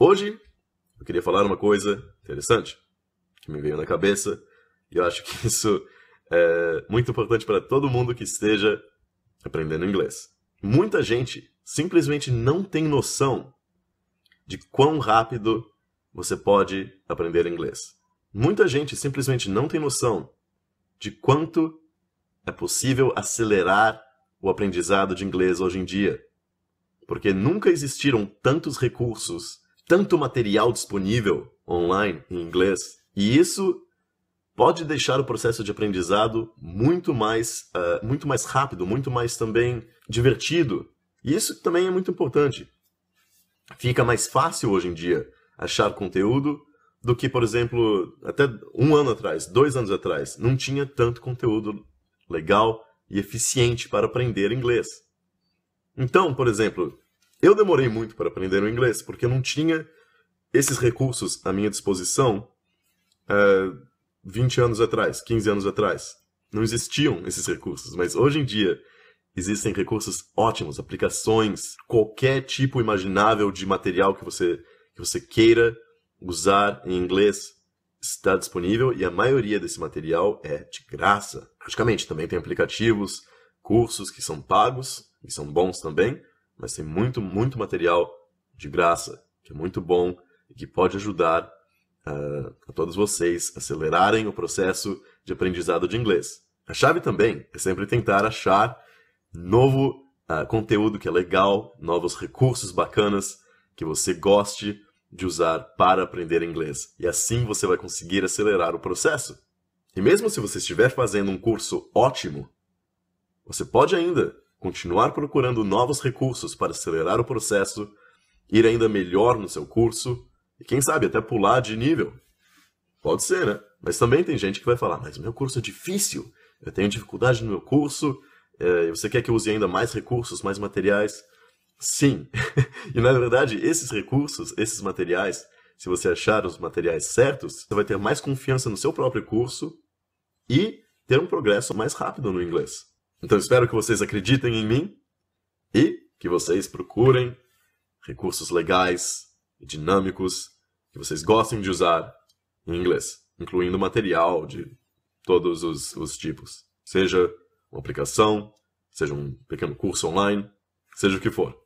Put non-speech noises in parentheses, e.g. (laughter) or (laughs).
Hoje, eu queria falar uma coisa interessante que me veio na cabeça e eu acho que (laughs) isso é muito importante para todo mundo que esteja aprendendo inglês. Muita gente simplesmente não tem noção de quão rápido você pode aprender inglês. Muita gente simplesmente não tem noção de quanto é possível acelerar o aprendizado de inglês hoje em dia, porque nunca existiram tantos recursos tanto material disponível online em inglês, e isso pode deixar o processo de aprendizado muito mais, uh, muito mais rápido, muito mais também divertido. E isso também é muito importante. Fica mais fácil hoje em dia achar conteúdo do que, por exemplo, até um ano atrás, dois anos atrás, não tinha tanto conteúdo legal e eficiente para aprender inglês. Então, por exemplo, eu demorei muito para aprender o inglês, porque eu não tinha esses recursos à minha disposição é, eh, 20 anos atrás, 15 anos atrás. Não existiam esses recursos, mas hoje em dia existem recursos ótimos, aplicações, qualquer tipo imaginável de material que você, que você queira usar em inglês está disponível e a maioria desse material é de graça. Praticamente também tem aplicativos, cursos que são pagos e são bons também, mas tem muito, muito material de graça, que é muito bom e que pode ajudar uh, a todos vocês acelerarem o processo de aprendizado de inglês. A chave também é sempre tentar achar novo uh, conteúdo que é legal, novos recursos bacanas que você goste de usar para aprender inglês. E assim você vai conseguir acelerar o processo. E mesmo se você estiver fazendo um curso ótimo, você pode ainda continuar procurando novos recursos para acelerar o processo, ir ainda melhor no seu curso e, quem sabe, até pular de nível. Pode ser, né? Mas também tem gente que vai falar: Mas meu curso é difícil, eu tenho dificuldade no meu curso, é, você quer que eu use ainda mais recursos, mais materiais? Sim! (laughs) e na verdade, esses recursos, esses materiais, se você achar os materiais certos, você vai ter mais confiança no seu próprio curso e ter um progresso mais rápido no inglês. Então espero que vocês acreditem em mim e que vocês procurem recursos legais e dinâmicos que vocês gostem de usar em inglês, incluindo material de todos os, os tipos, seja uma aplicação, seja um pequeno curso online, seja o que for.